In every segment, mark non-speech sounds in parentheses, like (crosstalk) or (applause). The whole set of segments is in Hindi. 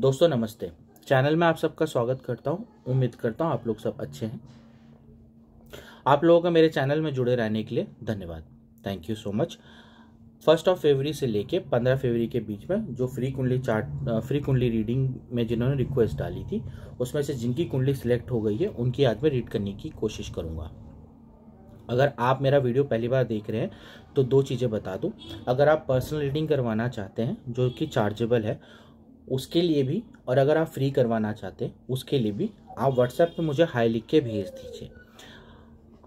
दोस्तों नमस्ते चैनल में आप सबका स्वागत करता हूँ उम्मीद करता हूँ आप लोग सब अच्छे हैं आप लोगों का मेरे चैनल में जुड़े रहने के लिए धन्यवाद thank you so much first of February से लेके पंद्रह फेवरी के बीच में जो फ्री कुंडली चार्ट फ्री कुंडली रीडिंग में जिन्होंने रिक्वेस्ट डाली थी उसमें से जिनकी कुंडली सिलेक्ट हो गई है उनकी याद में रीड करने की कोशिश करूँगा अगर आप मेरा वीडियो पहली बार देख रहे हैं तो दो चीज़ें बता दूं अगर आप पर्सनल रीडिंग करवाना चाहते हैं जो कि चार्जेबल है उसके लिए भी और अगर आप फ्री करवाना चाहते हैं उसके लिए भी आप व्हाट्सएप पे मुझे हाई लिख के भेज दीजिए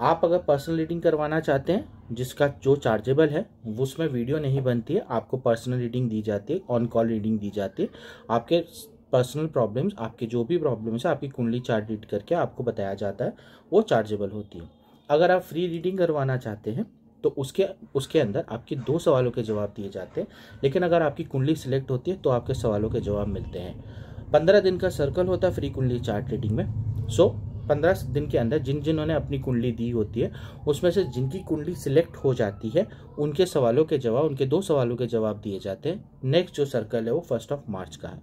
आप अगर पर्सनल रीडिंग करवाना चाहते हैं जिसका जो चार्जेबल है उसमें वीडियो नहीं बनती है आपको पर्सनल रीडिंग दी जाती है ऑन कॉल रीडिंग दी जाती है आपके पर्सनल प्रॉब्लम्स आपके जो भी प्रॉब्लम्स है आपकी कुंडली चार्ट रीड करके आपको बताया जाता है वो चार्जेबल होती है अगर आप फ्री रीडिंग करवाना चाहते हैं तो उसके उसके अंदर आपके दो सवालों के जवाब दिए जाते हैं लेकिन अगर आपकी कुंडली सिलेक्ट होती है तो आपके सवालों के जवाब मिलते हैं पंद्रह दिन का सर्कल होता है फ्री कुंडली चार्ट रीडिंग में सो पंद्रह दिन के अंदर जिन जिन्होंने अपनी कुंडली दी होती है उसमें से जिनकी कुंडली सिलेक्ट हो जाती है उनके सवालों के जवाब उनके दो सवालों के जवाब दिए जाते हैं नेक्स्ट जो सर्कल है वो फर्स्ट ऑफ मार्च का है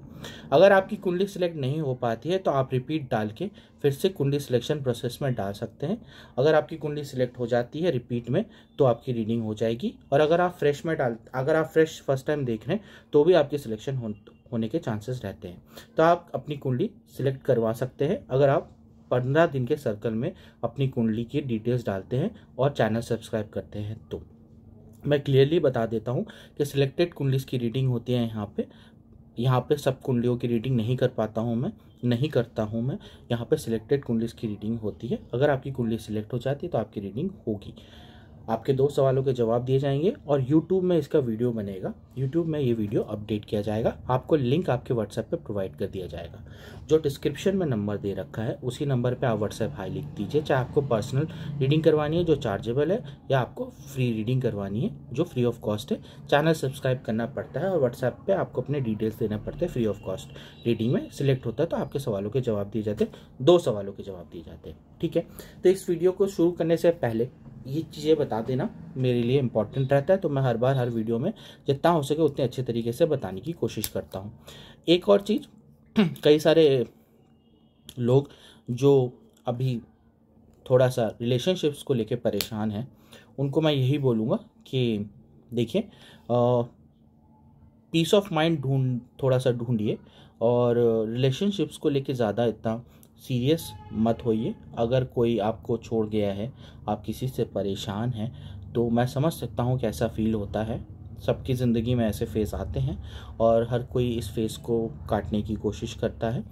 अगर आपकी कुंडली सिलेक्ट नहीं हो पाती है तो आप रिपीट डाल के फिर से कुंडली सिलेक्शन प्रोसेस में डाल सकते हैं अगर आपकी कुंडली सिलेक्ट हो जाती है रिपीट में तो आपकी रीडिंग हो जाएगी और अगर आप फ्रेश में डाल अगर आप फ्रेश फर्स्ट टाइम देख रहे हैं तो भी आपकी सिलेक्शन हो होने के चांसेस रहते हैं तो आप अपनी कुंडली सिलेक्ट करवा सकते हैं अगर आप पंद्रह दिन के सर्कल में अपनी कुंडली की डिटेल्स डालते हैं और चैनल सब्सक्राइब करते हैं तो मैं क्लियरली बता देता हूँ कि सिलेक्टेड कुंडलीस की रीडिंग होती है यहाँ पे यहाँ पे सब कुंडलियों की रीडिंग नहीं कर पाता हूँ मैं नहीं करता हूँ मैं यहाँ पे सिलेक्टेड कुंडली की रीडिंग होती है अगर आपकी कुंडली सिलेक्ट हो जाती है तो आपकी रीडिंग होगी आपके दो सवालों के जवाब दिए जाएंगे और यूट्यूब में इसका वीडियो बनेगा यूट्यूब में ये वीडियो अपडेट किया जाएगा आपको लिंक आपके व्हाट्सएप पे प्रोवाइड कर दिया जाएगा जो डिस्क्रिप्शन में नंबर दे रखा है उसी नंबर पे आप व्हाट्सएप हाई लिख दीजिए चाहे आपको पर्सनल रीडिंग करवानी है जो चार्जेबल है या आपको फ्री रीडिंग करवानी है जो फ्री ऑफ कॉस्ट है चैनल सब्सक्राइब करना पड़ता है और व्हाट्सएप पर आपको अपने डिटेल्स देना पड़ता है फ्री ऑफ कॉस्ट रीडिंग में सिलेक्ट होता है तो आपके सवालों के जवाब दिए जाते हैं दो सवालों के जवाब दिए जाते हैं ठीक है तो इस वीडियो को शुरू करने से पहले ये चीज़ें बता देना मेरे लिए इंपॉर्टेंट रहता है तो मैं हर बार हर वीडियो में जितना हो सके उतने अच्छे तरीके से बताने की कोशिश करता हूँ एक और चीज़ (clears throat) कई सारे लोग जो अभी थोड़ा सा रिलेशनशिप्स को लेके परेशान हैं उनको मैं यही बोलूँगा कि देखिए पीस ऑफ माइंड ढूंढ थोड़ा सा ढूंढिए और रिलेशनशिप्स को लेके ज़्यादा इतना सीरियस मत होइए अगर कोई आपको छोड़ गया है आप किसी से परेशान हैं तो मैं समझ सकता हूँ कैसा फील होता है सबकी ज़िंदगी में ऐसे फेस आते हैं और हर कोई इस फेस को काटने की कोशिश करता है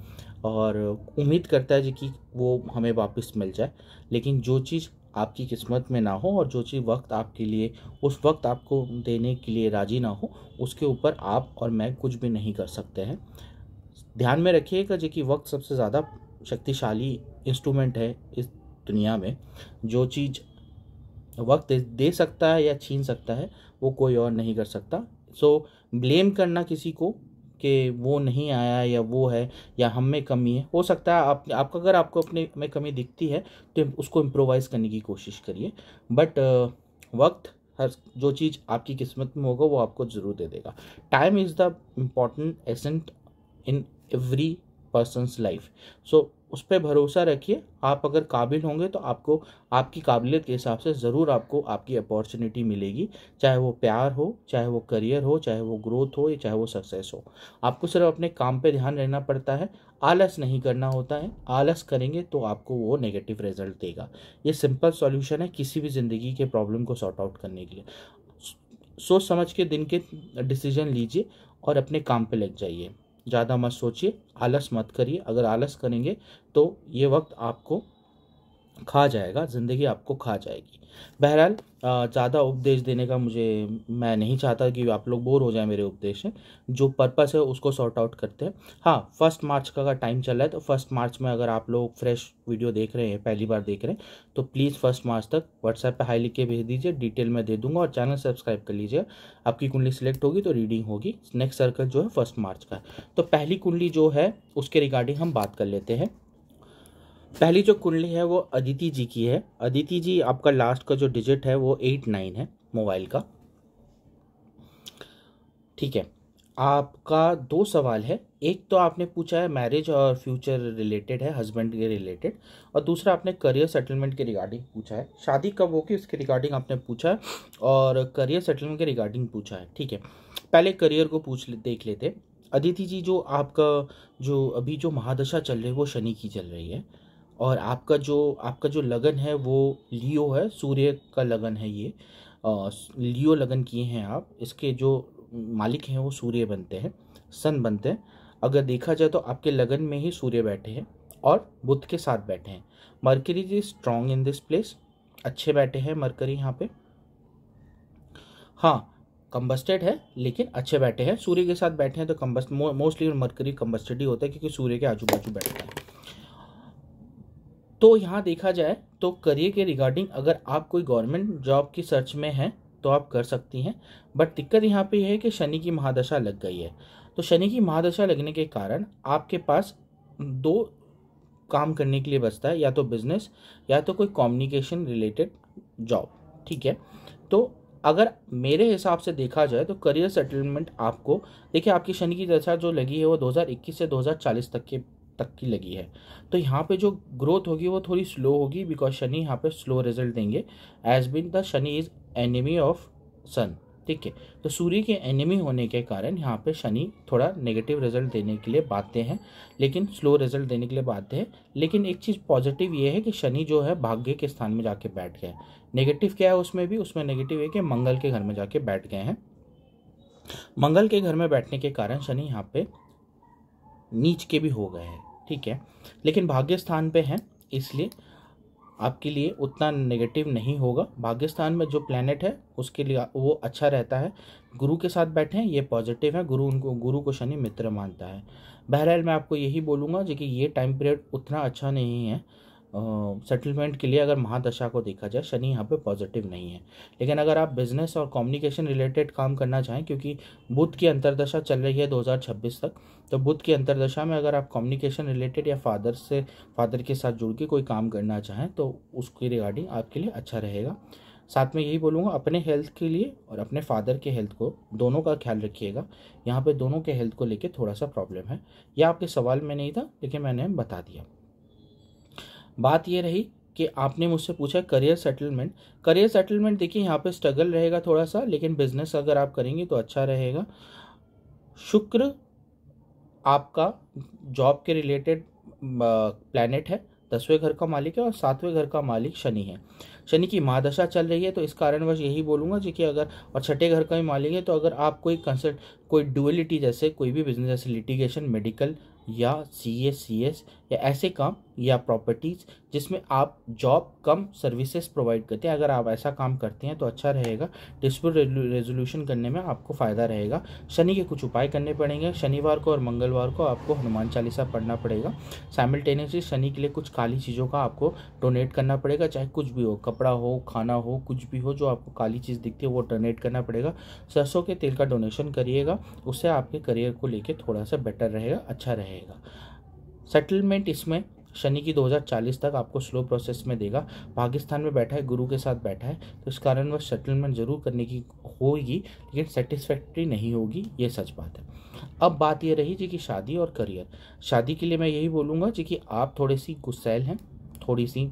और उम्मीद करता है जी कि वो हमें वापस मिल जाए लेकिन जो चीज़ आपकी किस्मत में ना हो और जो चीज़ वक्त आपके लिए उस वक्त आपको देने के लिए राज़ी ना हो उसके ऊपर आप और मैं कुछ भी नहीं कर सकते हैं ध्यान में रखिएगा जी कि वक्त सबसे ज़्यादा शक्तिशाली इंस्ट्रूमेंट है इस दुनिया में जो चीज़ वक्त दे सकता है या छीन सकता है वो कोई और नहीं कर सकता सो so, ब्लेम करना किसी को कि वो नहीं आया या वो है या हम में कमी है हो सकता है आप आपका अगर आपको अपने में कमी दिखती है तो उसको इम्प्रोवाइज़ करने की कोशिश करिए बट वक्त हर जो चीज़ आपकी किस्मत में होगा वो आपको ज़रूर दे देगा time is the important asset in every person's life so उस पर भरोसा रखिए आप अगर काबिल होंगे तो आपको आपकी काबिलियत के हिसाब से ज़रूर आपको आपकी अपॉर्चुनिटी मिलेगी चाहे वो प्यार हो चाहे वो करियर हो चाहे वो ग्रोथ हो या चाहे वो सक्सेस हो आपको सिर्फ अपने काम पे ध्यान रहना पड़ता है आलस नहीं करना होता है आलस करेंगे तो आपको वो नेगेटिव रिजल्ट देगा ये सिंपल सॉल्यूशन है किसी भी ज़िंदगी के प्रॉब्लम को सॉर्ट आउट करने के लिए सोच समझ के दिन के डिसीजन लीजिए और अपने काम पे लग जाइए ज़्यादा मत सोचिए आलस मत करिए अगर आलस करेंगे तो ये वक्त आपको खा जाएगा ज़िंदगी आपको खा जाएगी बहरहाल ज़्यादा उपदेश देने का मुझे मैं नहीं चाहता कि आप लोग बोर हो जाए मेरे उपदेश से जो पर्पस है उसको सॉर्ट आउट करते हैं हाँ फर्स्ट मार्च का अगर टाइम चल रहा है तो फर्स्ट मार्च में अगर आप लोग फ्रेश वीडियो देख रहे हैं पहली बार देख रहे हैं तो प्लीज़ फर्स्ट मार्च तक व्हाट्सएप पर हाई लिख के भेज दीजिए डिटेल में दे दूंगा और चैनल सब्सक्राइब कर लीजिए आपकी कुंडली सिलेक्ट होगी तो रीडिंग होगी नेक्स्ट सर्कल जो है फर्स्ट मार्च का तो पहली कुंडली जो है उसके रिगार्डिंग हम बात कर लेते हैं पहली जो कुंडली है वो अदिति जी की है अदिति जी आपका लास्ट का जो डिजिट है वो एट नाइन है मोबाइल का ठीक है आपका दो सवाल है एक तो आपने पूछा है मैरिज और फ्यूचर रिलेटेड है हस्बैंड के रिलेटेड और दूसरा आपने करियर सेटलमेंट के रिगार्डिंग पूछा है शादी कब होगी उसके रिगार्डिंग आपने पूछा है और करियर सेटलमेंट के रिगार्डिंग पूछा है ठीक है पहले करियर को पूछ ले, देख लेते अदिति जी जो आपका जो अभी जो महादशा चल रही है वो शनि की चल रही है और आपका जो आपका जो लगन है वो लियो है सूर्य का लगन है ये लियो लगन किए हैं आप इसके जो मालिक हैं वो सूर्य बनते हैं सन बनते हैं अगर देखा जाए तो आपके लगन में ही सूर्य बैठे हैं और बुध के साथ बैठे हैं Mercury is strong in this place अच्छे बैठे हैं मरकरी यहाँ पे हाँ कम्बस्टेड है लेकिन अच्छे बैठे हैं सूर्य के साथ बैठे हैं तो कम्बस्ट मोस्टली मरकरी कम्बस्टेड ही होता है क्योंकि सूर्य के आजू बाजू बैठता है तो यहाँ देखा जाए तो करियर के रिगार्डिंग अगर आप कोई गवर्नमेंट जॉब की सर्च में हैं तो आप कर सकती हैं बट दिक्कत यहाँ पे यह है कि शनि की महादशा लग गई है तो शनि की महादशा लगने के कारण आपके पास दो काम करने के लिए बचता है या तो बिजनेस या तो कोई कम्युनिकेशन रिलेटेड जॉब ठीक है तो अगर मेरे हिसाब से देखा जाए तो करियर सेटलमेंट आपको देखिए आपकी शनि की दशा जो लगी है वो 2021 से 2040 तक के तक की लगी है तो यहाँ पे जो ग्रोथ होगी वो थोड़ी स्लो होगी बिकॉज शनि यहाँ पे स्लो रिजल्ट देंगे as being the Shani is enemy of Sun ठीक है तो सूर्य के एनिमी होने के कारण यहाँ पे शनि थोड़ा नेगेटिव रिजल्ट देने के लिए बातें हैं लेकिन स्लो रिजल्ट देने के लिए बातें हैं लेकिन एक चीज़ पॉजिटिव ये है कि शनि जो है भाग्य के स्थान में जाके बैठ गए नेगेटिव क्या है उसमें भी उसमें नेगेटिव है कि मंगल के घर में जाके बैठ गए हैं मंगल के घर में बैठने के कारण शनि यहाँ पे नीच के भी हो गए हैं ठीक है लेकिन भाग्य स्थान पे हैं इसलिए आपके लिए उतना नेगेटिव नहीं होगा भाग्य स्थान में जो प्लैनेट है उसके लिए वो अच्छा रहता है गुरु के साथ बैठे हैं ये पॉजिटिव है गुरु उनको गुरु को शनि मित्र मानता है बहरहाल मैं आपको यही बोलूँगा जो कि ये टाइम पीरियड उतना अच्छा नहीं है सेटलमेंट के लिए अगर महादशा को देखा जाए शनि यहाँ पे पॉजिटिव नहीं है लेकिन अगर आप बिजनेस और कम्युनिकेशन रिलेटेड काम करना चाहें क्योंकि बुध की अंतरदशा चल रही है 2026 तक तो बुध की अंतरदशा में अगर आप कम्युनिकेशन रिलेटेड या फादर से फादर के साथ जुड़ के कोई काम करना चाहें तो उसकी रिगार्डिंग आपके लिए अच्छा रहेगा साथ में यही बोलूँगा अपने हेल्थ के लिए और अपने फादर के हेल्थ को दोनों का ख्याल रखिएगा यहाँ पे दोनों के हेल्थ को लेके थोड़ा सा प्रॉब्लम है यह आपके सवाल में नहीं था लेकिन मैंने बता दिया बात ये रही कि आपने मुझसे पूछा करियर सेटलमेंट करियर सेटलमेंट देखिए यहाँ पे स्ट्रगल रहेगा थोड़ा सा लेकिन बिजनेस अगर आप करेंगे तो अच्छा रहेगा शुक्र आपका जॉब के रिलेटेड प्लानट है दसवें घर का मालिक है और सातवें घर का मालिक शनि है शनि की महादशा चल रही है तो इस कारणवश यही बोलूँगा जी कि अगर और छठे घर का भी मालिक है तो अगर आप कोई कंसल्ट कोई डुअलिटी जैसे कोई भी बिजनेस जैसे लिटिगेशन मेडिकल या सी एस सी एस या ऐसे काम या प्रॉपर्टीज़ जिसमें आप जॉब कम सर्विसेज प्रोवाइड करते हैं अगर आप ऐसा काम करते हैं तो अच्छा रहेगा डिस्प्यूट रेजोल्यूशन करने में आपको फ़ायदा रहेगा शनि के कुछ उपाय करने पड़ेंगे शनिवार को और मंगलवार को आपको हनुमान चालीसा पढ़ना पड़ेगा साइमल्टेनियसली शनि के लिए कुछ काली चीज़ों का आपको डोनेट करना पड़ेगा चाहे कुछ भी हो कपड़ा हो खाना हो कुछ भी हो जो आपको काली चीज़ दिखती है वो डोनेट करना पड़ेगा सरसों के तेल का डोनेशन करिएगा उससे आपके करियर को लेकर थोड़ा सा बेटर रहेगा अच्छा रहेगा सेटलमेंट इसमें शनि की 2040 तक आपको स्लो प्रोसेस में देगा पाकिस्तान में बैठा है गुरु के साथ बैठा है तो इस कारण वह सेटलमेंट जरूर करने की होगी लेकिन सेटिस्फैक्ट्री नहीं होगी ये सच बात है अब बात ये रही जी कि शादी और करियर शादी के लिए मैं यही बोलूँगा जी कि आप थोड़ी सी गुस्सैल हैं थोड़ी सी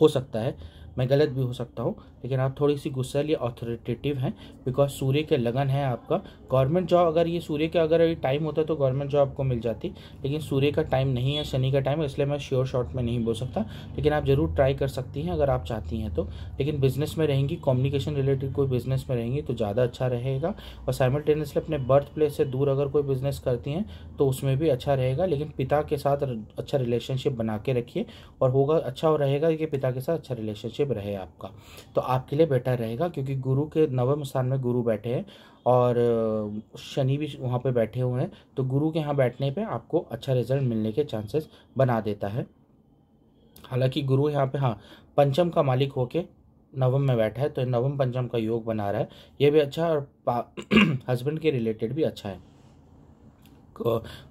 हो सकता है मैं गलत भी हो सकता हूँ लेकिन आप थोड़ी सी गुस्सैली ऑथोरिटेटिव हैं बिकॉज सूर्य के लगन है आपका गवर्नमेंट जॉब अगर ये सूर्य का अगर टाइम होता तो गवर्नमेंट जॉब आपको मिल जाती लेकिन सूर्य का टाइम नहीं है शनि का टाइम इसलिए मैं श्योर शॉर्ट में नहीं बोल सकता लेकिन आप ज़रूर ट्राई कर सकती हैं अगर आप चाहती हैं तो लेकिन बिजनेस में रहेंगी कम्युनिकेशन रिलेटेड कोई बिजनेस में रहेंगी तो ज़्यादा अच्छा रहेगा और साइमल्टेनियसली अपने बर्थ प्लेस से दूर अगर कोई बिजनेस करती हैं तो उसमें भी अच्छा रहेगा लेकिन पिता के साथ अच्छा रिलेशनशिप बना के रखिए और होगा अच्छा रहेगा कि पिता के साथ अच्छा रिलेशनशिप रिलेशनशिप रहे आपका तो आपके लिए बेटर रहेगा क्योंकि गुरु के नवम स्थान में गुरु बैठे हैं और शनि भी वहाँ पे बैठे हुए हैं तो गुरु के यहाँ बैठने पे आपको अच्छा रिजल्ट मिलने के चांसेस बना देता है हालांकि गुरु यहाँ पे हाँ पंचम का मालिक होके नवम में बैठा है तो नवम पंचम का योग बना रहा है ये भी अच्छा और हस्बैंड (clears throat) के रिलेटेड भी अच्छा है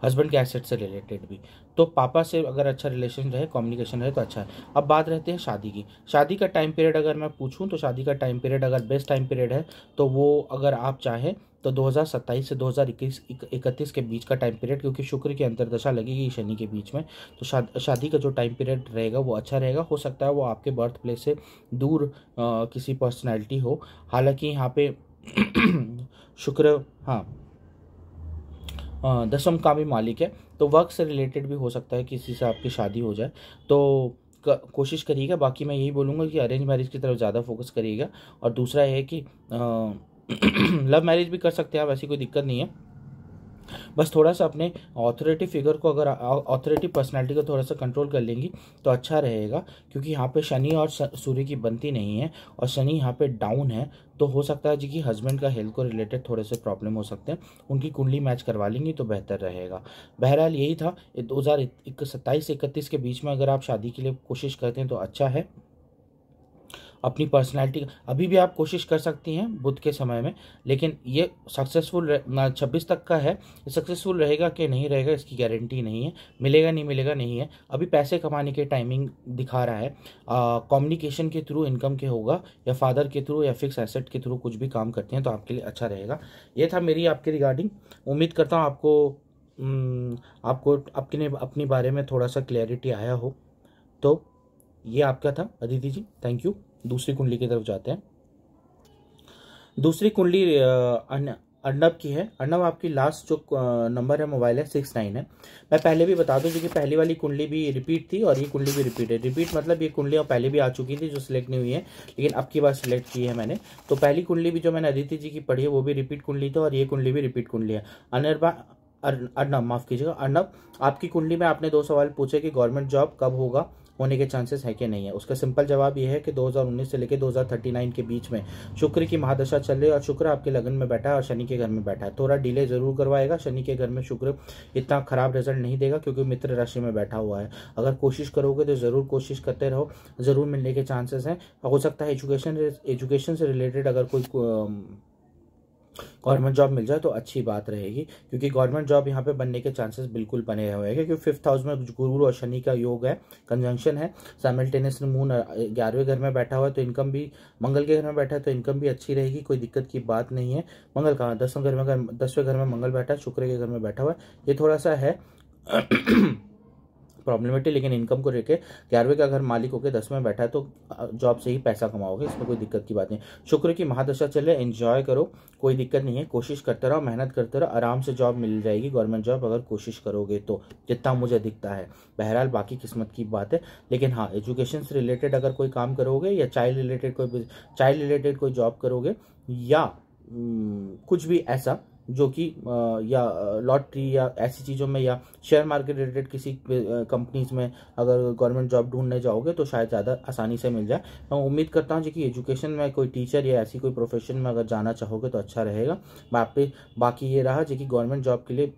हस्बैंड के एसेट से रिलेटेड भी तो पापा से अगर अच्छा रिलेशन रहे कम्युनिकेशन रहे तो अच्छा है अब बात रहती है शादी की शादी का टाइम पीरियड अगर मैं पूछूँ तो शादी का टाइम पीरियड अगर बेस्ट टाइम पीरियड है तो वो अगर आप चाहें तो 2027 से 2021 इकतीस के बीच का टाइम पीरियड क्योंकि शुक्र की अंतरदशा लगेगी शनि के बीच में तो शा, शादी का जो टाइम पीरियड रहेगा वो अच्छा रहेगा हो सकता है वो आपके बर्थ प्लेस से दूर आ, किसी पर्सनैलिटी हो हालांकि यहाँ पे (clears throat) शुक्र हाँ दसम का भी मालिक है तो वर्क से रिलेटेड भी हो सकता है किसी से आपकी शादी हो जाए तो कोशिश करिएगा बाकी मैं यही बोलूँगा कि अरेंज मैरिज की तरफ ज़्यादा फोकस करिएगा और दूसरा है कि लव मैरिज (clears throat) भी कर सकते हैं आप ऐसी कोई दिक्कत नहीं है बस थोड़ा सा अपने ऑथोरिटी फिगर को अगर ऑथोरिटी पर्सनैलिटी को थोड़ा सा कंट्रोल कर लेंगी तो अच्छा रहेगा क्योंकि यहाँ पे शनि और सूर्य की बनती नहीं है और शनि यहाँ पे डाउन है तो हो सकता है जी कि हस्बैंड का हेल्थ को रिलेटेड थोड़े से प्रॉब्लम हो सकते हैं उनकी कुंडली मैच करवा लेंगी तो बेहतर रहेगा बहरहाल यही था दो हज़ार सत्ताईस इकतीस के बीच में अगर आप शादी के लिए कोशिश करते हैं तो अच्छा है अपनी पर्सनैलिटी अभी भी आप कोशिश कर सकती हैं बुध के समय में लेकिन ये सक्सेसफुल छब्बीस तक का है सक्सेसफुल रहेगा कि नहीं रहेगा इसकी गारंटी नहीं है मिलेगा नहीं मिलेगा नहीं है अभी पैसे कमाने के टाइमिंग दिखा रहा है कम्युनिकेशन के थ्रू इनकम के होगा या फादर के थ्रू या फिक्स एसेट के थ्रू कुछ भी काम करते हैं तो आपके लिए अच्छा रहेगा ये था मेरी आपके रिगार्डिंग उम्मीद करता हूँ आपको आपको अपने अपने बारे में थोड़ा सा क्लैरिटी आया हो तो ये आपका था अदिति जी थैंक यू दूसरी कुंडली की तरफ जाते हैं दूसरी कुंडली अर्णव की है अर्णव आपकी लास्ट जो नंबर है मोबाइल है सिक्स नाइन है मैं पहले भी बता दूं क्योंकि पहली वाली कुंडली भी रिपीट थी और ये कुंडली भी रिपीट है रिपीट मतलब ये और पहले भी आ चुकी थी जो सिलेक्ट नहीं हुई है लेकिन अब की बार सिलेक्ट की है मैंने तो पहली कुंडली भी जो मैंने अदिति जी की पढ़ी है वो भी रिपीट कुंडली थी और ये कुंडली भी रिपीट कुंडली है अनर्भा अर्नब माफ़ कीजिएगा अर्णव आपकी कुंडली में आपने दो सवाल पूछे कि गवर्नमेंट जॉब कब होगा होने के चांसेस है कि नहीं है उसका सिंपल जवाब यह है कि 2019 से लेकर 2039 के बीच में शुक्र की महादशा चल रही है और शुक्र आपके लगन में बैठा है और शनि के घर में बैठा है थोड़ा डिले जरूर करवाएगा शनि के घर में शुक्र इतना खराब रिजल्ट नहीं देगा क्योंकि मित्र राशि में बैठा हुआ है अगर कोशिश करोगे तो ज़रूर कोशिश करते रहो ज़रूर मिलने के चांसेस हैं हो सकता है एजुकेशन एजुकेशन से रिलेटेड अगर कोई गवर्नमेंट जॉब मिल जाए तो अच्छी बात रहेगी क्योंकि गवर्नमेंट जॉब यहाँ पे बनने के चांसेस बिल्कुल बने हुए हैं क्योंकि फिफ्थ हाउस में गुरु और शनि का योग है कंजंक्शन है सैमल्टेनियस मून ग्यारहवें घर में बैठा हुआ है तो इनकम भी मंगल के घर में बैठा है तो इनकम भी अच्छी रहेगी कोई दिक्कत की बात नहीं है मंगल कहाँ दसवें घर में दसवें घर में मंगल बैठा है शुक्र के घर में बैठा हुआ है ये थोड़ा सा है प्रॉब्लमेटी लेकिन इनकम को लेकर ग्यारहवें का घर मालिक होकर दसवें बैठा है तो जॉब से ही पैसा कमाओगे इसमें कोई दिक्कत की बात नहीं शुक्र की महादशा चले एंजॉय करो कोई दिक्कत नहीं है कोशिश करते रहो मेहनत करते रहो आराम से जॉब मिल जाएगी गवर्नमेंट जॉब अगर कोशिश करोगे तो जितना मुझे दिखता है बहरहाल बाकी किस्मत की बात है लेकिन हाँ एजुकेशन से रिलेटेड अगर कोई काम करोगे या चाइल्ड रिलेटेड कोई चाइल्ड रिलेटेड कोई जॉब करोगे या कुछ भी ऐसा जो कि या लॉटरी या ऐसी चीज़ों में या शेयर मार्केट रिलेटेड किसी कंपनीज में अगर गवर्नमेंट जॉब ढूंढने जाओगे तो शायद ज़्यादा आसानी से मिल जाए मैं उम्मीद करता हूँ जो कि एजुकेशन में कोई टीचर या ऐसी कोई प्रोफेशन में अगर जाना चाहोगे तो अच्छा रहेगा बाकी बाकी ये रहा जो कि गवर्नमेंट जॉब के लिए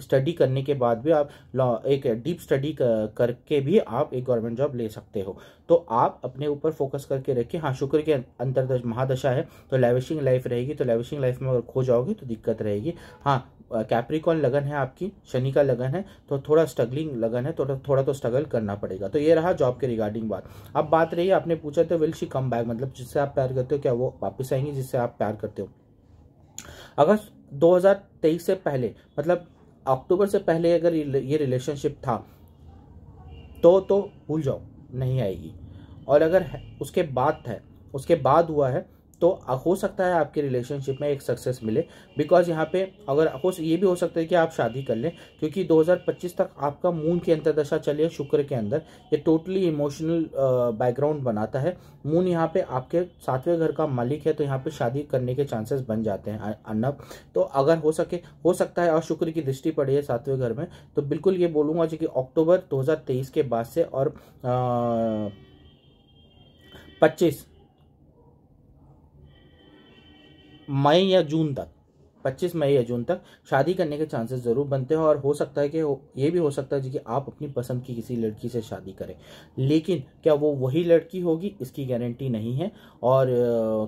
स्टडी करने के बाद भी आप एक डीप स्टडी करके भी आप एक गवर्नमेंट जॉब ले सकते हो तो आप अपने ऊपर फोकस करके रखिए हाँ शुक्र के अंतरदश महादशा है तो लेविशिंग लाइफ रहेगी तो लेविशिंग लाइफ में अगर खो जाओगे तो दिक्कत रहेगी हाँ कैप्रिकॉन लगन है आपकी शनि का लगन है तो थोड़ा स्ट्रगलिंग लगन है तो थोड़ा तो स्ट्रगल करना पड़ेगा तो ये रहा जॉब के रिगार्डिंग बात अब बात रही आपने पूछा तो विल शी कम बैक मतलब जिससे आप प्यार करते हो क्या वो वापस आएंगे जिससे आप प्यार करते हो अगर 2023 से पहले मतलब अक्टूबर से पहले अगर ये रिलेशनशिप था तो तो भूल जाओ नहीं आएगी और अगर उसके बाद है उसके बाद हुआ है तो हो सकता है आपके रिलेशनशिप में एक सक्सेस मिले बिकॉज यहाँ पे अगर हो ये भी हो सकता है कि आप शादी कर लें क्योंकि 2025 तक आपका मून की अंतरदशा चले शुक्र के अंदर ये टोटली इमोशनल बैकग्राउंड बनाता है मून यहाँ पे आपके सातवें घर का मालिक है तो यहाँ पे शादी करने के चांसेस बन जाते हैं अन्नब तो अगर हो सके हो सकता है और शुक्र की दृष्टि पड़ी है सातवें घर में तो बिल्कुल ये बोलूंगा जो कि अक्टूबर दो के बाद से और पच्चीस मई या जून तक 25 मई या जून तक शादी करने के चांसेस ज़रूर बनते हैं और हो सकता है कि ये भी हो सकता है कि आप अपनी पसंद की किसी लड़की से शादी करें लेकिन क्या वो वही लड़की होगी इसकी गारंटी नहीं है और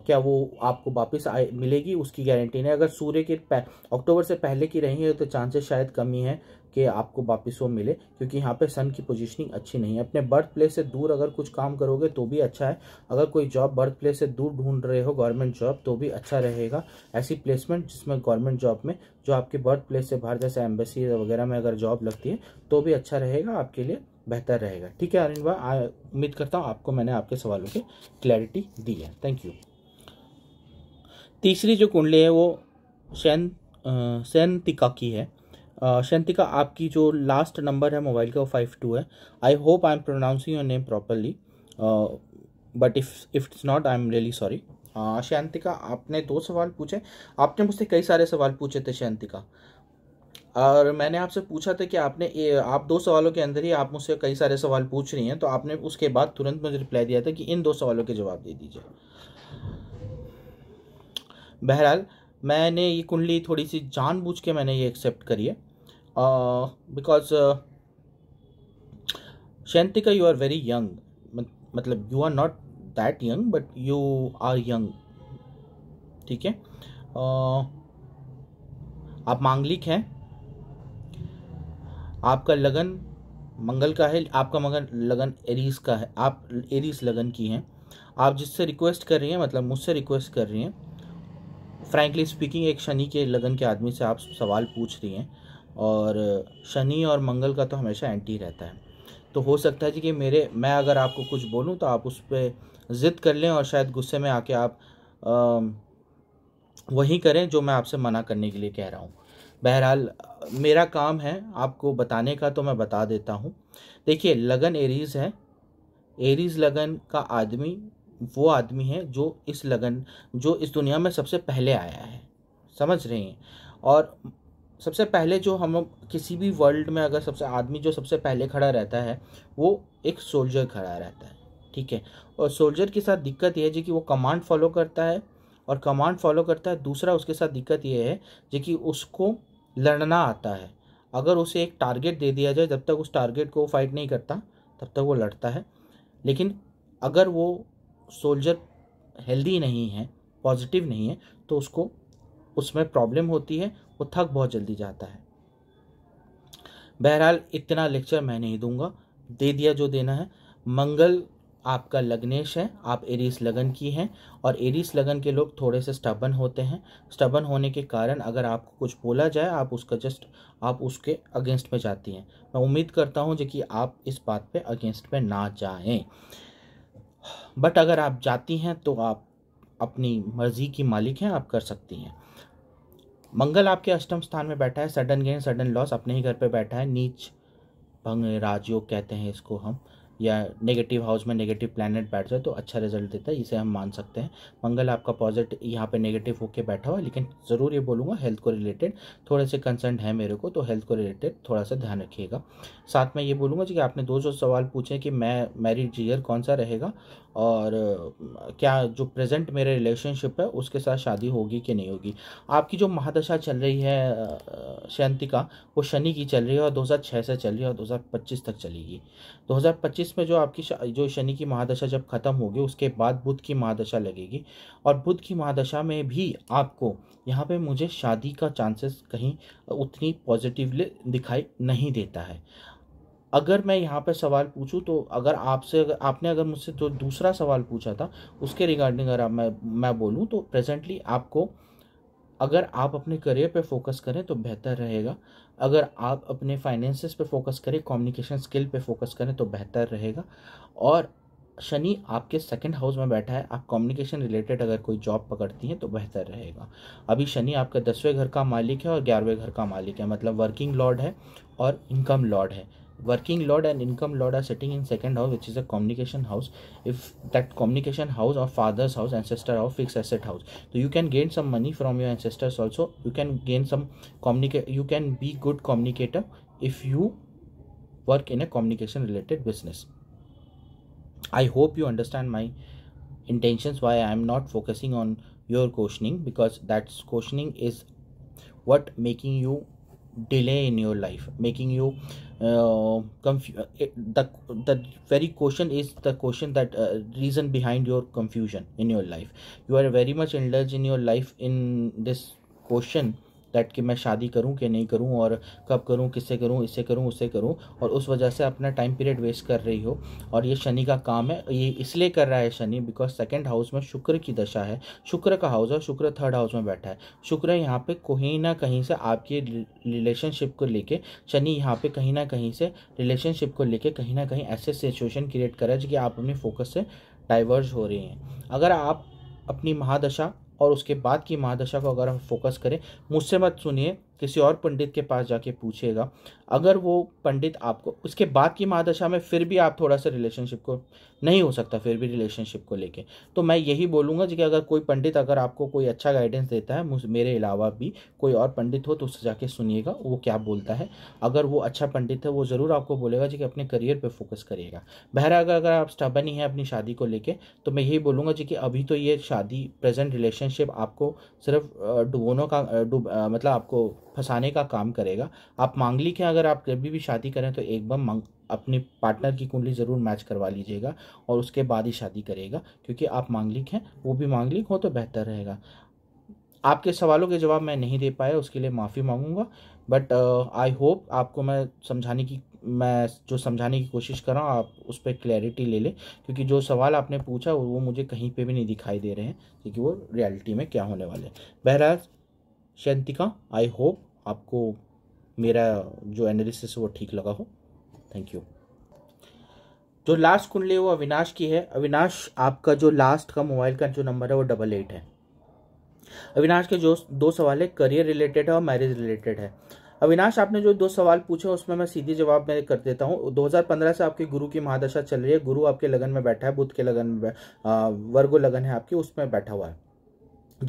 क्या वो आपको वापस आए मिलेगी उसकी गारंटी नहीं अगर सूर्य के अक्टूबर से पहले की रही है तो चांसेस शायद कम ही हैं कि आपको वापस वो मिले क्योंकि यहाँ पे सन की पोजीशनिंग अच्छी नहीं है अपने बर्थ प्लेस से दूर अगर कुछ काम करोगे तो भी अच्छा है अगर कोई जॉब बर्थ प्लेस से दूर ढूंढ रहे हो गवर्नमेंट जॉब तो भी अच्छा रहेगा ऐसी प्लेसमेंट जिसमें गवर्नमेंट जॉब में जो आपके बर्थ प्लेस से बाहर जैसे एम्बेसी वगैरह में अगर जॉब लगती है तो भी अच्छा रहेगा आपके लिए बेहतर रहेगा ठीक है अरिंद भाई उम्मीद करता हूँ आपको मैंने आपके सवालों की क्लैरिटी दी है थैंक यू तीसरी जो कुंडली है वो शैन शैन की है शंतिका आपकी जो लास्ट नंबर है मोबाइल का वो फाइव टू है I hope I am pronouncing your name properly but if if it's not I am really sorry Shantika आपने दो सवाल पूछे आपने मुझसे कई सारे सवाल पूछे थे शांतिका और मैंने आपसे पूछा था कि आपने ए, आप दो सवालों के अंदर ही आप मुझसे कई सारे सवाल पूछ रही हैं तो आपने उसके बाद तुरंत मुझे रिप्लाई दिया था कि इन दो सवालों के जवाब दे दीजिए बहरहाल मैंने ये कुंडली थोड़ी सी जानबूझ के मैंने ये एक्सेप्ट करी है because uh, because you are very young मतलब you are not that young but you are young ठीक है uh, आप मांगलिक हैं आपका लगन मंगल का है आपका मगन लगन एरीज का है आप एरीज लगन की हैं आप जिससे रिक्वेस्ट कर रही हैं मतलब मुझसे रिक्वेस्ट कर रही हैं फ्रैंकली स्पीकिंग एक शनि के लगन के आदमी से आप सवाल पूछ रही हैं और शनि और मंगल का तो हमेशा एंटी रहता है तो हो सकता है जी कि मेरे मैं अगर आपको कुछ बोलूँ तो आप उस पर ज़िद कर लें और शायद गुस्से में आके आप वही करें जो मैं आपसे मना करने के लिए कह रहा हूँ बहरहाल मेरा काम है आपको बताने का तो मैं बता देता हूँ देखिए लगन एरीज़ है एरीज़ लगन का आदमी वो आदमी है जो इस लगन जो इस दुनिया में सबसे पहले आया है समझ रहे हैं और सबसे पहले जो हम किसी भी वर्ल्ड में अगर सबसे आदमी जो सबसे पहले खड़ा रहता है वो एक सोल्जर खड़ा रहता है ठीक है और सोल्जर के साथ दिक्कत यह है जो कि वो कमांड फॉलो करता है और कमांड फॉलो करता है दूसरा उसके साथ दिक्कत यह है जो कि उसको लड़ना आता है अगर उसे एक टारगेट दे दिया जाए जब तक उस टारगेट को फाइट नहीं करता तब तक वो लड़ता है लेकिन अगर वो सोल्जर हेल्दी नहीं है पॉजिटिव नहीं है तो उसको उसमें प्रॉब्लम होती है वो थक बहुत जल्दी जाता है बहरहाल इतना लेक्चर मैं नहीं दूंगा दे दिया जो देना है मंगल आपका लग्नेश है आप एरीस लगन की हैं और एरीस लगन के लोग थोड़े से स्टबन होते हैं स्टबन होने के कारण अगर आपको कुछ बोला जाए आप उसका जस्ट आप उसके अगेंस्ट में जाती हैं मैं उम्मीद करता हूँ जो कि आप इस बात पे अगेंस्ट में ना जाएं बट अगर आप जाती हैं तो आप अपनी मर्ज़ी की मालिक हैं आप कर सकती हैं मंगल आपके अष्टम स्थान में बैठा है सडन गेन सडन लॉस अपने ही घर पे बैठा है नीच भंग राजयोग कहते हैं इसको हम या नेगेटिव हाउस में नेगेटिव प्लानट बैठ जाए तो अच्छा रिजल्ट देता है इसे हम मान सकते हैं मंगल आपका पॉजिटिव यहाँ पे नेगेटिव होके बैठा हुआ है लेकिन ज़रूर ये बोलूँगा हेल्थ को रिलेटेड थोड़े से कंसर्न है मेरे को तो हेल्थ को रिलेटेड थोड़ा सा ध्यान रखिएगा साथ में ये बोलूँगा जी कि आपने दो जो सवाल पूछे कि मैं मैरिड जीयर कौन सा रहेगा और क्या जो प्रेजेंट मेरे रिलेशनशिप है उसके साथ शादी होगी कि नहीं होगी आपकी जो महादशा चल रही है शांति का वो शनि की चल रही है और 2006 से चल रही है और 2025 तक चलेगी 2025 में जो आपकी जो शनि की महादशा जब ख़त्म होगी उसके बाद बुध की महादशा लगेगी और बुध की महादशा में भी आपको यहाँ पे मुझे शादी का चांसेस कहीं उतनी पॉजिटिवली दिखाई नहीं देता है अगर मैं यहाँ पर सवाल पूछूँ तो अगर आपसे आपने अगर मुझसे जो तो दूसरा सवाल पूछा था उसके रिगार्डिंग अगर मैं मैं बोलूँ तो प्रेजेंटली आपको अगर आप अपने करियर पे फोकस करें तो बेहतर रहेगा अगर आप अपने फाइनेंसेस पे फोकस करें कम्युनिकेशन स्किल पे फोकस करें तो बेहतर रहेगा और शनि आपके सेकंड हाउस में बैठा है आप कम्युनिकेशन रिलेटेड अगर कोई जॉब पकड़ती हैं तो बेहतर रहेगा अभी शनि आपके दसवें घर का मालिक है और ग्यारहवें घर का मालिक है मतलब वर्किंग लॉर्ड है और इनकम लॉर्ड है working lord and income lord are sitting in second house which is a communication house if that communication house or father's house ancestor house fixed asset house so you can gain some money from your ancestors also you can gain some communicate you can be good communicator if you work in a communication related business i hope you understand my intentions why i am not focusing on your questioning because that's questioning is what making you delay in your life making you uh, confu- uh, the the very question is the question that uh, reason behind your confusion in your life you are very much indulged in your life in this question that कि मैं शादी करूं कि नहीं करूं और कब करूं किससे करूं इससे करूं उससे करूं और उस वजह से अपना टाइम पीरियड वेस्ट कर रही हो और ये शनि का काम है ये इसलिए कर रहा है शनि बिकॉज सेकेंड हाउस में शुक्र की दशा है शुक्र का हाउस और शुक्र थर्ड हाउस में बैठा है शुक्र यहाँ पर कहीं ना कहीं से आपके रिलेशनशिप को लेके शनि यहाँ पे कहीं ना कहीं से रिलेशनशिप को लेके कहीं ना कहीं ऐसे सिचुएशन क्रिएट करें जो कि आप अपने फोकस से डाइवर्ज हो रही हैं अगर आप अपनी महादशा और उसके बाद की महादशा को अगर हम फोकस करें मुझसे मत सुनिए किसी और पंडित के पास जाके पूछिएगा अगर वो पंडित आपको उसके बाद की महादशा में फिर भी आप थोड़ा सा रिलेशनशिप को नहीं हो सकता फिर भी रिलेशनशिप को लेके तो मैं यही बोलूँगा कि अगर कोई पंडित अगर आपको कोई अच्छा गाइडेंस देता है मेरे अलावा भी कोई और पंडित हो तो उससे जाके सुनिएगा वो क्या बोलता है अगर वो अच्छा पंडित है वो ज़रूर आपको बोलेगा जी कि अपने करियर पर फोकस करिएगा बहरा अगर अगर आप स्टबन ही हैं अपनी शादी को लेकर तो मैं यही बोलूँगा जी कि अभी तो ये शादी प्रेजेंट रिलेशनशिप आपको सिर्फ डुबोनों का मतलब आपको फंसाने का काम करेगा आप मांगलिक हैं अगर अगर आप जब भी शादी करें तो एक बार अपने पार्टनर की कुंडली ज़रूर मैच करवा लीजिएगा और उसके बाद ही शादी करेगा क्योंकि आप मांगलिक हैं वो भी मांगलिक हो तो बेहतर रहेगा आपके सवालों के जवाब मैं नहीं दे पाया उसके लिए माफ़ी मांगूंगा बट आई होप आपको मैं समझाने की मैं जो समझाने की कोशिश कर रहा हूँ आप उस पर क्लैरिटी ले लें क्योंकि जो सवाल आपने पूछा वो मुझे कहीं पे भी नहीं दिखाई दे रहे हैं क्योंकि वो रियलिटी में क्या होने वाले हैं बहरहाल शैंतिका आई होप आपको मेरा जो एनालिसिस वो ठीक लगा हो थैंक यू जो लास्ट कुंडली है वो अविनाश की है अविनाश आपका जो लास्ट का मोबाइल का जो नंबर है वो डबल एट है अविनाश के जो दो सवाल है करियर रिलेटेड है और मैरिज रिलेटेड है अविनाश आपने जो दो सवाल पूछे उसमें मैं सीधे जवाब में कर देता हूँ 2015 से आपके गुरु की महादशा चल रही है गुरु आपके लगन में बैठा है बुद्ध के लगन में वर्गो लगन है आपकी उसमें बैठा हुआ है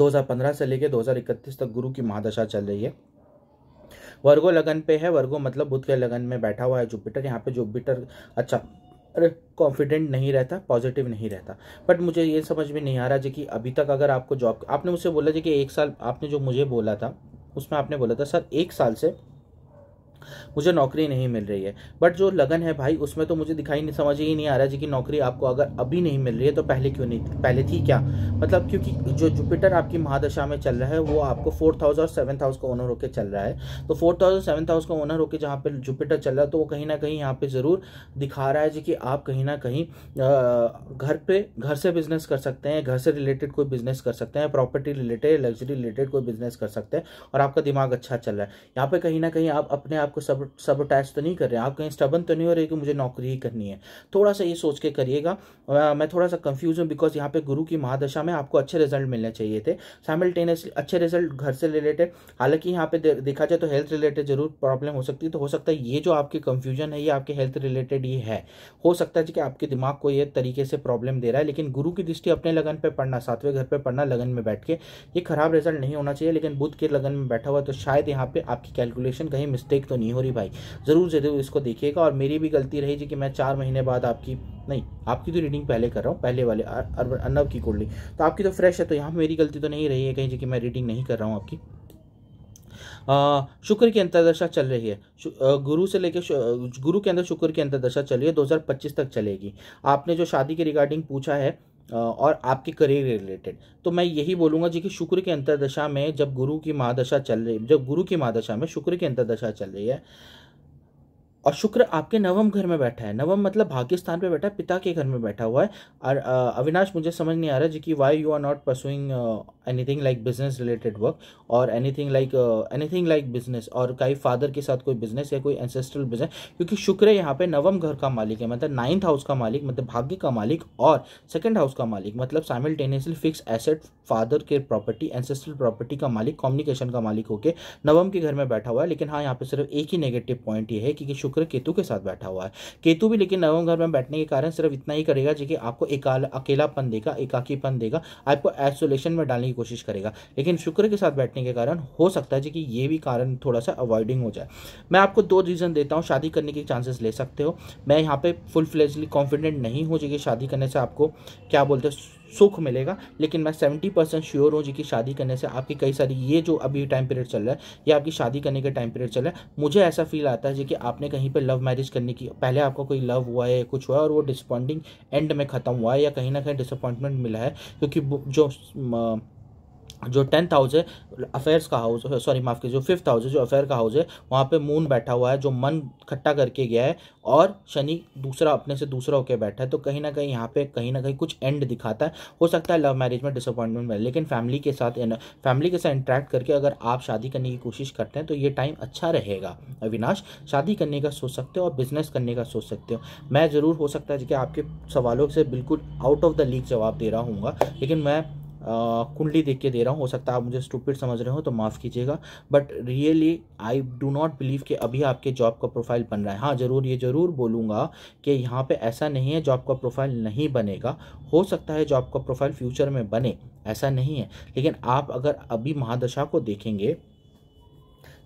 2015 से लेकर 2031 तक गुरु की महादशा चल रही है वर्गो लगन पे है वर्गो मतलब बुध के लगन में बैठा हुआ है जुपिटर यहाँ पे जुपिटर अच्छा कॉन्फिडेंट नहीं रहता पॉजिटिव नहीं रहता बट मुझे ये समझ में नहीं आ रहा जी कि अभी तक अगर आपको जॉब आपने मुझसे बोला जी कि एक साल आपने जो मुझे बोला था उसमें आपने बोला था सर एक साल से मुझे नौकरी नहीं मिल रही है बट जो लगन है भाई उसमें तो मुझे दिखाई नहीं समझ ही नहीं आ रहा जी कि नौकरी आपको अगर अभी नहीं मिल रही है तो पहले क्यों नहीं पहले थी क्या मतलब क्योंकि जो जुपिटर आपकी महादशा में चल रहा है वो आपको फोर्थ हाउस और सेवन हाउस का ओनर होकर चल रहा है तो हाउस और सेवन्थ हाउस का ओनर होकर जहाँ पर जुपिटर चल रहा है तो वो कहीं ना कहीं यहाँ पर ज़रूर दिखा रहा है जी कि आप कहीं ना कहीं घर पर घर से बिजनेस कर सकते हैं घर से रिलेटेड कोई बिजनेस कर सकते हैं प्रॉपर्टी रिलेटेड लग्जरी रिलेटेड कोई बिजनेस कर सकते हैं और आपका दिमाग अच्छा चल रहा है यहाँ पर कहीं ना कहीं आप अपने आप आपको सब अटैच तो नहीं कर रहे आप कहीं स्टबन तो नहीं हो रहे कि मुझे नौकरी ही करनी है थोड़ा सा ये सोच के करिएगा मैं थोड़ा सा कंफ्यूज हूँ बिकॉज यहाँ पे गुरु की महादशा में आपको अच्छे रिजल्ट मिलने चाहिए थे साइमल्टेनियसली अच्छे रिजल्ट घर से रिलेटेड हालांकि यहाँ पे देखा जाए तो हेल्थ रिलेटेड जरूर प्रॉब्लम हो सकती है तो हो सकता है ये जो आपकी कंफ्यूजन है ये आपके हेल्थ रिलेटेड ही है हो सकता है कि आपके दिमाग को ये तरीके से प्रॉब्लम दे रहा है लेकिन गुरु की दृष्टि अपने लगन पर पढ़ना सातवें घर पर पढ़ना लगन में बैठ के ये खराब रिजल्ट नहीं होना चाहिए लेकिन बुद्ध के लगन में बैठा हुआ तो शायद यहाँ पे आपकी कैलकुलेशन कहीं मिस्टेक तो नहीं नहीं हो रही भाई ज़रूर ज़रूर इसको देखिएगा और मेरी भी गलती रही जी कि मैं चार महीने बाद आपकी नहीं आपकी तो रीडिंग पहले कर रहा हूँ पहले वाले अनव की कुंडली तो आपकी तो फ्रेश है तो यहाँ मेरी गलती तो नहीं रही है कहीं जी कि मैं रीडिंग नहीं कर रहा हूँ आपकी शुक्र की अंतरदशा चल रही है गुरु से लेकर गुरु के अंदर शुक्र की अंतरदशा चल रही है 2025 तक चलेगी आपने जो शादी के रिगार्डिंग पूछा है और आपके करियर रिलेटेड तो मैं यही बोलूंगा जी कि शुक्र की अंतरदशा में जब गुरु की महादशा चल रही जब गुरु की महादशा में शुक्र की अंतरदशा चल रही है और शुक्र आपके नवम घर में बैठा है नवम मतलब भाग्य स्थान पर बैठा है पिता के घर में बैठा हुआ है और अविनाश मुझे समझ नहीं आ रहा जी कि why you are not pursuing anything like business related work और anything like anything like business और कई फादर के साथ कोई बिजनेस या कोई एंसेस्ट्रल बिजनेस क्योंकि शुक्र यहाँ पे नवम घर का मालिक है मतलब नाइन्थ हाउस का मालिक मतलब भाग्य का मालिक और सेकेंड हाउस का मालिक मतलब साइमल्टेनियसली फिक्स एसेट फादर के प्रॉपर्टी एंसेस्ट्रल प्रॉपर्टी का मालिक कम्युनिकेशन का मालिक होकर नवम के घर में बैठा हुआ है लेकिन हाँ यहाँ पे सिर्फ एक ही नेगेटिव पॉइंट ये है कि, कि शुक्र शुक्र केतु के साथ बैठा हुआ है केतु भी लेकिन नवम घर में बैठने के कारण सिर्फ इतना ही करेगा जो कि आपको अकेलापन देगा एकाकीपन देगा आपको आइसोलेशन में डालने की कोशिश करेगा लेकिन शुक्र के साथ बैठने के कारण हो सकता है जो कि ये भी कारण थोड़ा सा अवॉइडिंग हो जाए मैं आपको दो रीज़न देता हूँ शादी करने के चांसेस ले सकते हो मैं यहाँ पे फुल फ्लेजली कॉन्फिडेंट नहीं हूँ जो कि शादी करने से आपको क्या बोलते हैं सुख मिलेगा लेकिन मैं सेवेंटी परसेंट श्योर हूँ जी की शादी करने से आपकी कई सारी ये जो अभी टाइम पीरियड चल रहा है या आपकी शादी करने का टाइम पीरियड चल रहा है मुझे ऐसा फील आता है जी कि आपने कहीं पर लव मैरिज करने की पहले आपका कोई लव हुआ है कुछ हुआ है और वो डिसअपॉइंटिंग एंड में ख़त्म हुआ है या कहीं ना कहीं डिसअपॉइंटमेंट मिला है क्योंकि जो जो टेंथ हाउस है अफेयर्स का हाउस सॉरी माफ़ कीजिए जो फिफ्थ हाउस है जो अफेयर का हाउस है वहाँ पे मून बैठा हुआ है जो मन इकट्ठा करके गया है और शनि दूसरा अपने से दूसरा होकर बैठा है तो कहीं ना कहीं यहाँ पे कहीं ना कहीं कुछ एंड दिखाता है हो सकता है लव मैरिज में डिसअपॉइंटमेंट मिले लेकिन फैमिली के साथ फैमिली के साथ इंट्रैक्ट करके अगर आप शादी करने की कोशिश करते हैं तो ये टाइम अच्छा रहेगा अविनाश शादी करने का सोच सकते हो और बिजनेस करने का सोच सकते हो मैं ज़रूर हो सकता है कि आपके सवालों से बिल्कुल आउट ऑफ द लीक जवाब दे रहा हूँ लेकिन मैं कुंडली देख के दे रहा हूँ हो सकता है आप मुझे स्टूपिट समझ रहे हो तो माफ़ कीजिएगा but really I do not believe कि अभी आपके जॉब का प्रोफाइल बन रहा है हाँ ज़रूर ये ज़रूर बोलूँगा कि यहाँ पे ऐसा नहीं है जॉब का प्रोफाइल नहीं बनेगा हो सकता है जॉब का प्रोफाइल फ्यूचर में बने ऐसा नहीं है लेकिन आप अगर अभी महादशा को देखेंगे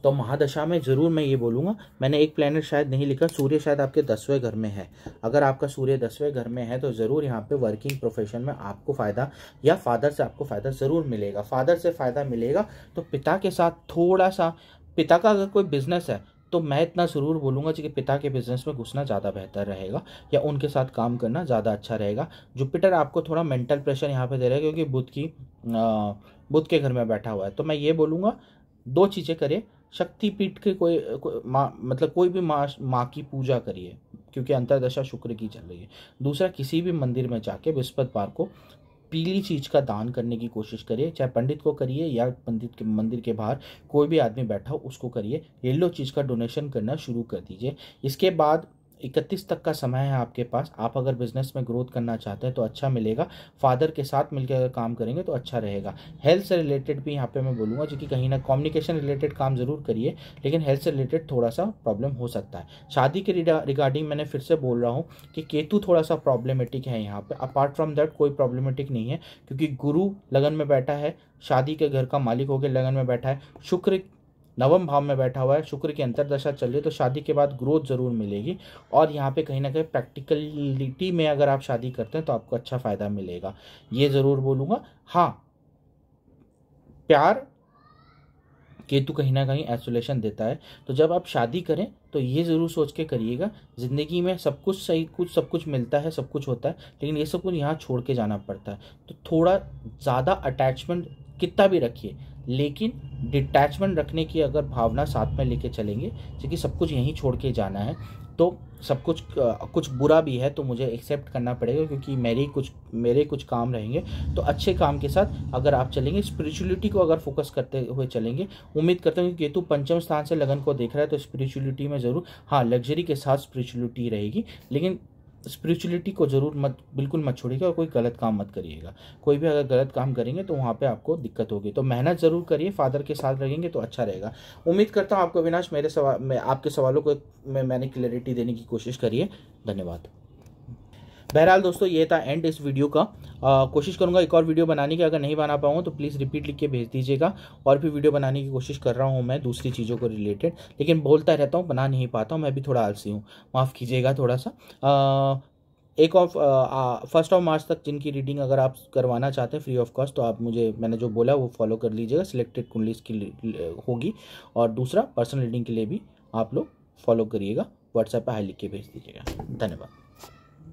तो महादशा में ज़रूर मैं ये बोलूँगा मैंने एक प्लेनेट शायद नहीं लिखा सूर्य शायद आपके दसवें घर में है अगर आपका सूर्य दसवें घर में है तो ज़रूर यहाँ पे वर्किंग प्रोफेशन में आपको फ़ायदा या फादर से आपको फ़ायदा ज़रूर मिलेगा फादर से फ़ायदा मिलेगा तो पिता के साथ थोड़ा सा पिता का अगर कोई बिज़नेस है तो मैं इतना ज़रूर बोलूँगा कि पिता के बिज़नेस में घुसना ज़्यादा बेहतर रहेगा या उनके साथ काम करना ज़्यादा अच्छा रहेगा जुपिटर आपको थोड़ा मेंटल प्रेशर यहाँ पे दे रहा है क्योंकि बुद्ध की बुद्ध के घर में बैठा हुआ है तो मैं ये बोलूँगा दो चीज़ें करें शक्तिपीठ के कोई, को, माँ मतलब कोई भी माँ माँ की पूजा करिए क्योंकि अंतरदशा शुक्र की चल रही है दूसरा किसी भी मंदिर में जाके पार को पीली चीज़ का दान करने की कोशिश करिए चाहे पंडित को करिए या पंडित के मंदिर के बाहर कोई भी आदमी बैठा हो उसको करिए येलो चीज़ का डोनेशन करना शुरू कर दीजिए इसके बाद इकतीस तक का समय है आपके पास आप अगर बिजनेस में ग्रोथ करना चाहते हैं तो अच्छा मिलेगा फादर के साथ मिलकर अगर काम करेंगे तो अच्छा रहेगा हेल्थ से रिलेटेड भी यहाँ पे मैं बोलूँगा जो कि कहीं ना कम्युनिकेशन रिलेटेड काम ज़रूर करिए लेकिन हेल्थ से रिलेटेड थोड़ा सा प्रॉब्लम हो सकता है शादी के रिगार्डिंग मैंने फिर से बोल रहा हूँ कि केतु थोड़ा सा प्रॉब्लमेटिक है यहाँ पर अपार्ट फ्रॉम दैट कोई प्रॉब्लमेटिक नहीं है क्योंकि गुरु लगन में बैठा है शादी के घर का मालिक होकर लगन में बैठा है शुक्र नवम भाव में बैठा हुआ है शुक्र की अंतरदशा चल रही है तो शादी के बाद ग्रोथ ज़रूर मिलेगी और यहाँ पे कहीं ना कहीं प्रैक्टिकलिटी में अगर आप शादी करते हैं तो आपको अच्छा फ़ायदा मिलेगा ये ज़रूर बोलूंगा हाँ प्यार केतु कहीं ना कहीं आइसोलेशन देता है तो जब आप शादी करें तो ये ज़रूर सोच के करिएगा ज़िंदगी में सब कुछ सही कुछ सब कुछ मिलता है सब कुछ होता है लेकिन ये सब कुछ यहाँ छोड़ के जाना पड़ता है तो थोड़ा ज़्यादा अटैचमेंट कितना भी रखिए लेकिन डिटैचमेंट रखने की अगर भावना साथ में लेके चलेंगे क्योंकि सब कुछ यहीं छोड़ के जाना है तो सब कुछ कुछ बुरा भी है तो मुझे एक्सेप्ट करना पड़ेगा क्योंकि मेरे कुछ मेरे कुछ काम रहेंगे तो अच्छे काम के साथ अगर आप चलेंगे स्पिरिचुअलिटी को अगर फोकस करते हुए चलेंगे उम्मीद करता हूँ केतु पंचम स्थान से लगन को देख रहा है तो स्पिरिचुअलिटी में ज़रूर हाँ लग्जरी के साथ स्पिरिचुअलिटी रहेगी लेकिन स्पिरिचुअलिटी को ज़रूर मत बिल्कुल मत छोड़िएगा और कोई गलत काम मत करिएगा कोई भी अगर गलत काम करेंगे तो वहाँ पे आपको दिक्कत होगी तो मेहनत ज़रूर करिए फादर के साथ रहेंगे तो अच्छा रहेगा उम्मीद करता हूँ आपको अविनाश मेरे सवाल मैं आपके सवालों को मैं मैंने क्लैरिटी देने की कोशिश करिए धन्यवाद बहरहाल दोस्तों ये था एंड इस वीडियो का आ, कोशिश करूँगा एक और वीडियो बनाने की अगर नहीं बना पाऊँ तो प्लीज़ रिपीट लिख के भेज दीजिएगा और भी वीडियो बनाने की कोशिश कर रहा हूँ मैं दूसरी चीज़ों को रिलेटेड लेकिन बोलता रहता हूँ बना नहीं पाता हूँ मैं भी थोड़ा आलसी हूँ माफ़ कीजिएगा थोड़ा सा एक ऑफ फर्स्ट ऑफ मार्च तक जिनकी रीडिंग अगर आप करवाना चाहते हैं फ्री ऑफ कॉस्ट तो आप मुझे मैंने जो बोला वो फॉलो कर लीजिएगा सिलेक्टेड कुंडलीस की होगी और दूसरा पर्सनल रीडिंग के लिए भी आप लोग फॉलो करिएगा व्हाट्सएप पर हाई लिख के भेज दीजिएगा धन्यवाद